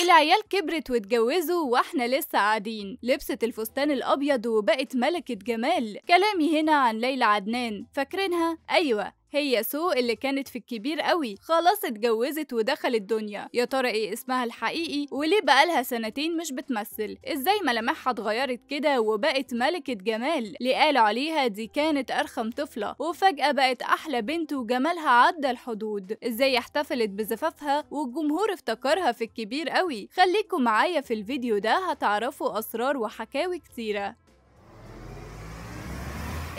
العيال كبرت واتجوزوا واحنا لسه قاعدين لبست الفستان الابيض وبقت ملكة جمال كلامي هنا عن ليلى عدنان فاكرينها ايوه هي سو اللي كانت في الكبير قوي خلاص اتجوزت ودخلت الدنيا يا ترى ايه اسمها الحقيقي وليه بقالها سنتين مش بتمثل ازاي ملامحها اتغيرت كده وبقت ملكة جمال اللي قالوا عليها دي كانت ارخم طفلة وفجأة بقت احلى بنت وجمالها عدى الحدود ازاي احتفلت بزفافها والجمهور افتكرها في الكبير قوي خليكم معايا في الفيديو ده هتعرفوا اسرار وحكاوي كتيرة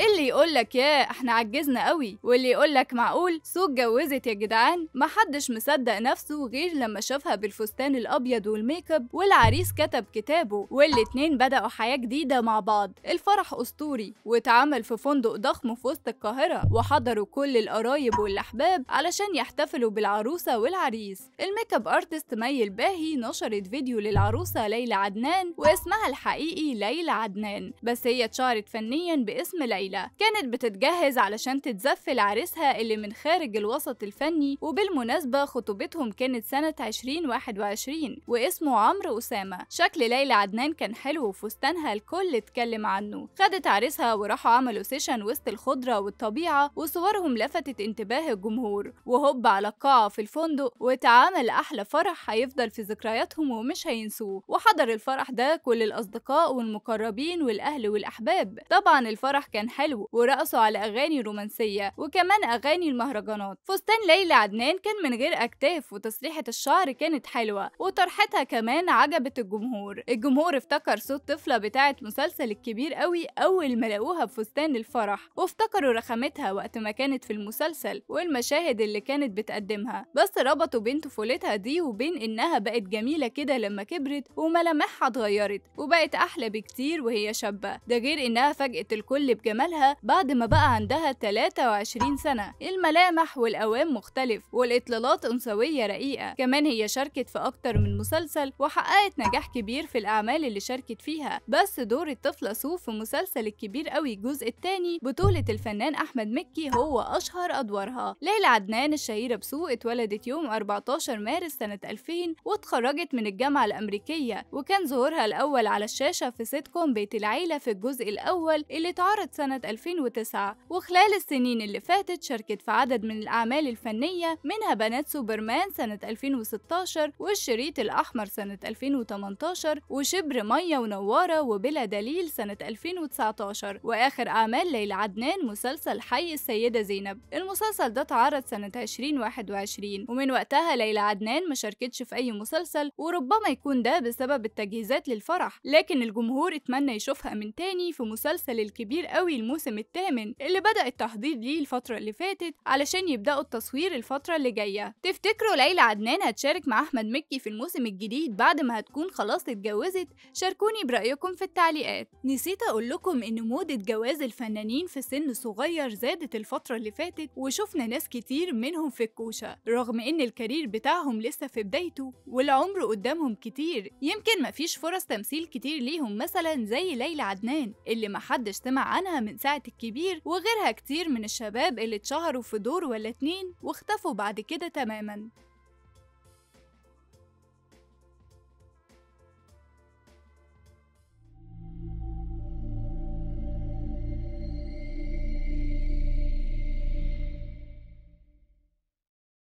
اللي يقول لك ياه احنا عجزنا قوي واللي يقول لك معقول سو اتجوزت يا جدعان محدش مصدق نفسه غير لما شافها بالفستان الابيض والميك اب والعريس كتب كتابه والاتنين بدأوا حياة جديدة مع بعض الفرح اسطوري واتعمل في فندق ضخم في وسط القاهرة وحضروا كل القرايب والاحباب علشان يحتفلوا بالعروسة والعريس الميك اب ارتست مي الباهي نشرت فيديو للعروسة ليلى عدنان واسمها الحقيقي ليلى عدنان بس هي اتشهرت فنيا باسم ليلى العيلة كانت بتتجهز علشان تتزفل عريسها اللي من خارج الوسط الفني وبالمناسبة خطوبتهم كانت سنة 2021 واسمه عمرو أسامة شكل ليلى عدنان كان حلو وفستانها الكل اتكلم عنه خدت عريسها وراحوا عملوا سيشن وسط الخضرة والطبيعة وصورهم لفتت انتباه الجمهور وهوب على القاعة في الفندق وتعامل أحلى فرح هيفضل في ذكرياتهم ومش هينسوه وحضر الفرح ده كل الأصدقاء والمقربين والأهل والأحباب طبعا الفرح كان حلو حلو ورقصوا على أغاني رومانسية وكمان أغاني المهرجانات فستان ليلى عدنان كان من غير أكتاف وتسريحة الشعر كانت حلوة وطرحتها كمان عجبت الجمهور الجمهور افتكر صوت طفلة بتاعة مسلسل الكبير قوي أول ما لقوها بفستان الفرح وافتكروا رخامتها وقت ما كانت في المسلسل والمشاهد اللي كانت بتقدمها بس ربطوا بين طفولتها دي وبين إنها بقت جميلة كده لما كبرت وملامحها اتغيرت وبقت أحلى بكتير وهي شابة ده غير إنها فاجأت الكل بجمال عملها بعد ما بقى عندها 23 سنة الملامح والأوام مختلف والإطلالات أنثوية رقيقة كمان هي شاركت في أكتر من مسلسل وحققت نجاح كبير في الأعمال اللي شاركت فيها بس دور الطفلة سو في مسلسل الكبير قوي الجزء الثاني بطولة الفنان أحمد مكي هو أشهر أدوارها ليلى عدنان الشهيرة بسو اتولدت يوم 14 مارس سنة 2000 واتخرجت من الجامعة الأمريكية وكان ظهورها الأول على الشاشة في سيت كوم بيت العيلة في الجزء الأول اللي اتعرض سنة سنة 2009 وخلال السنين اللي فاتت شاركت في عدد من الأعمال الفنية منها بنات سوبرمان سنة 2016 والشريط الأحمر سنة 2018 وشبر مية ونوارة وبلا دليل سنة 2019 وآخر أعمال ليلى عدنان مسلسل حي السيدة زينب المسلسل ده اتعرض سنة 2021 ومن وقتها ليلى عدنان ما شاركتش في أي مسلسل وربما يكون ده بسبب التجهيزات للفرح لكن الجمهور اتمنى يشوفها من تاني في مسلسل الكبير قوي الموسم الثامن اللي بدأ التحضير ليه الفترة اللي فاتت علشان يبدأوا التصوير الفترة اللي جاية تفتكروا ليلى عدنان هتشارك مع أحمد مكي في الموسم الجديد بعد ما هتكون خلاص اتجوزت شاركوني برأيكم في التعليقات نسيت أقول لكم إن موضة جواز الفنانين في سن صغير زادت الفترة اللي فاتت وشفنا ناس كتير منهم في الكوشة رغم إن الكارير بتاعهم لسه في بدايته والعمر قدامهم كتير يمكن مفيش فرص تمثيل كتير ليهم مثلا زي ليلى عدنان اللي محدش سمع عنها من من ساعة الكبير وغيرها كتير من الشباب اللي اتشهروا في دور ولا اتنين واختفوا بعد كده تماما